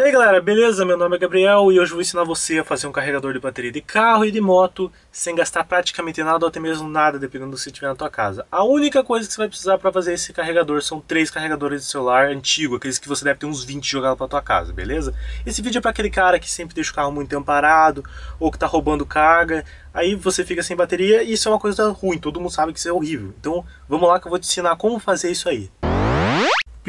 E aí galera, beleza? Meu nome é Gabriel e hoje vou ensinar você a fazer um carregador de bateria de carro e de moto sem gastar praticamente nada ou até mesmo nada, dependendo do que você tiver na tua casa. A única coisa que você vai precisar para fazer esse carregador são três carregadores de celular antigo, aqueles que você deve ter uns 20 jogados para tua casa, beleza? Esse vídeo é para aquele cara que sempre deixa o carro muito tempo parado ou que tá roubando carga, aí você fica sem bateria e isso é uma coisa ruim, todo mundo sabe que isso é horrível. Então vamos lá que eu vou te ensinar como fazer isso aí.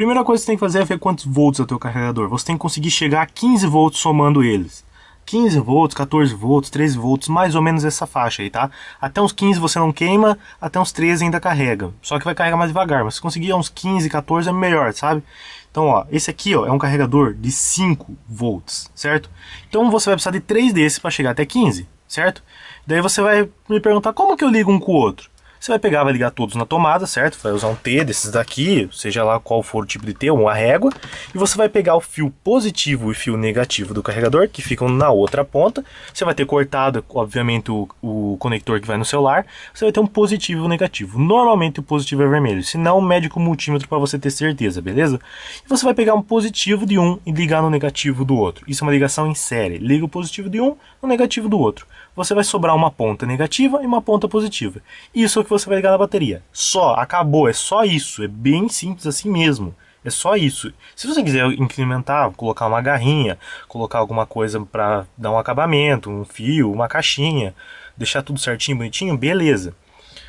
Primeira coisa que você tem que fazer é ver quantos volts é o teu carregador. Você tem que conseguir chegar a 15 volts somando eles. 15 volts, 14 volts, 13 volts, mais ou menos essa faixa aí, tá? Até uns 15 você não queima, até uns 13 ainda carrega. Só que vai carregar mais devagar, mas se conseguir uns 15, 14 é melhor, sabe? Então, ó, esse aqui, ó, é um carregador de 5 volts, certo? Então você vai precisar de 3 desses para chegar até 15, certo? Daí você vai me perguntar como que eu ligo um com o outro? Você vai pegar, vai ligar todos na tomada, certo? Vai usar um T desses daqui, seja lá qual for o tipo de T, uma régua. E você vai pegar o fio positivo e fio negativo do carregador, que ficam na outra ponta. Você vai ter cortado, obviamente, o, o conector que vai no celular. Você vai ter um positivo e um negativo. Normalmente o positivo é vermelho, se não, mede com multímetro para você ter certeza, beleza? E você vai pegar um positivo de um e ligar no negativo do outro. Isso é uma ligação em série. Liga o positivo de um no negativo do outro. Você vai sobrar uma ponta negativa e uma ponta positiva. Isso é o que você vai ligar na bateria. Só, acabou, é só isso. É bem simples assim mesmo. É só isso. Se você quiser incrementar, colocar uma garrinha, colocar alguma coisa para dar um acabamento, um fio, uma caixinha, deixar tudo certinho, bonitinho, beleza.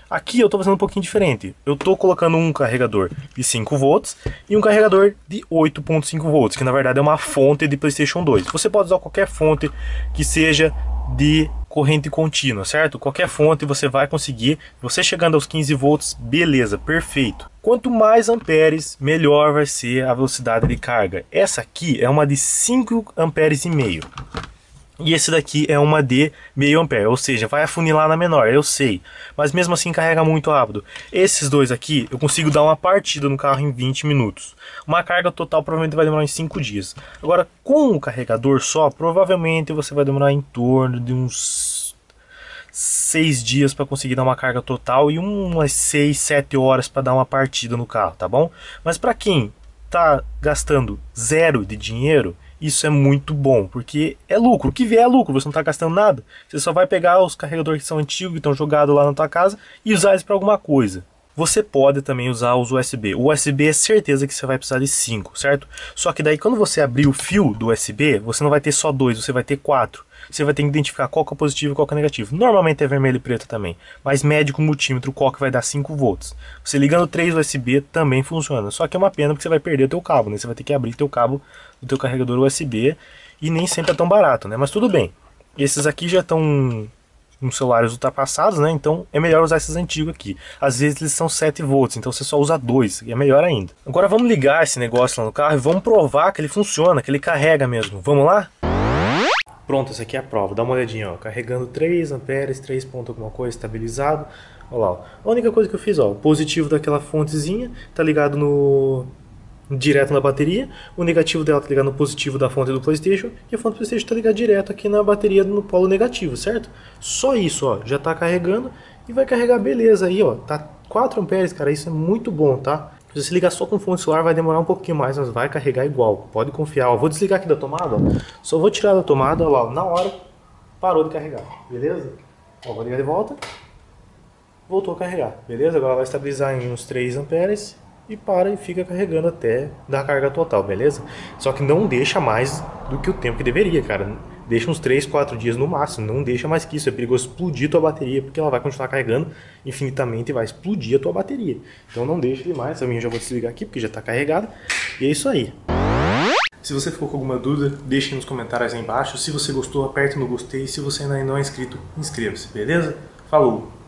Aqui eu estou fazendo um pouquinho diferente. Eu estou colocando um carregador de 5 volts e um carregador de 8.5 volts, que na verdade é uma fonte de PlayStation 2. Você pode usar qualquer fonte que seja de corrente contínua, certo? Qualquer fonte você vai conseguir. Você chegando aos 15 volts, beleza, perfeito. Quanto mais amperes, melhor vai ser a velocidade de carga. Essa aqui é uma de 5 amperes e meio. E esse daqui é uma de meio ampere, ou seja, vai afunilar na menor, eu sei. Mas mesmo assim carrega muito rápido. Esses dois aqui, eu consigo dar uma partida no carro em 20 minutos. Uma carga total provavelmente vai demorar em 5 dias. Agora, com o carregador só, provavelmente você vai demorar em torno de uns 6 dias para conseguir dar uma carga total e umas 6, 7 horas para dar uma partida no carro, tá bom? Mas para quem está gastando zero de dinheiro, isso é muito bom, porque é lucro. O que vier é lucro, você não está gastando nada. Você só vai pegar os carregadores que são antigos, e estão jogados lá na tua casa, e usar eles para alguma coisa. Você pode também usar os USB. O USB é certeza que você vai precisar de 5, certo? Só que daí quando você abrir o fio do USB, você não vai ter só dois, você vai ter quatro você vai ter que identificar qual que é positivo e qual que é negativo. Normalmente é vermelho e preto também, mas médio com multímetro, qual que vai dar 5 volts. Você ligando 3 USB também funciona, só que é uma pena porque você vai perder o teu cabo, né? Você vai ter que abrir o teu cabo do teu carregador USB e nem sempre é tão barato, né? Mas tudo bem. Esses aqui já estão uns celulares ultrapassados, né? Então é melhor usar esses antigos aqui. Às vezes eles são 7 volts, então você só usa dois, e é melhor ainda. Agora vamos ligar esse negócio lá no carro e vamos provar que ele funciona, que ele carrega mesmo. Vamos lá? Pronto, essa aqui é a prova. Dá uma olhadinha, ó. Carregando 3 amperes, 3 ponto alguma coisa, estabilizado. Olha lá, ó. A única coisa que eu fiz, ó, o positivo daquela fontezinha tá ligado no direto na bateria, o negativo dela tá ligado no positivo da fonte do PlayStation e a fonte do PlayStation tá ligada direto aqui na bateria no polo negativo, certo? Só isso, ó, já tá carregando e vai carregar beleza aí, ó. Tá 4 amperes, cara, isso é muito bom, tá? Se você ligar só com fone solar, vai demorar um pouquinho mais, mas vai carregar igual. Pode confiar. Ó, vou desligar aqui da tomada. Ó. Só vou tirar da tomada, ó, lá, na hora parou de carregar, beleza? Ó, vou ligar de volta. Voltou a carregar, beleza? Agora vai estabilizar em uns 3 amperes e para e fica carregando até dar carga total, beleza? Só que não deixa mais do que o tempo que deveria, cara deixa uns 3, 4 dias no máximo, não deixa mais que isso, é perigoso explodir tua bateria, porque ela vai continuar carregando infinitamente e vai explodir a tua bateria. Então não deixa demais, a minha já vou desligar aqui, porque já está carregada, e é isso aí. Se você ficou com alguma dúvida, deixe nos comentários aí embaixo, se você gostou, aperte no gostei, se você ainda não é inscrito, inscreva-se, beleza? Falou!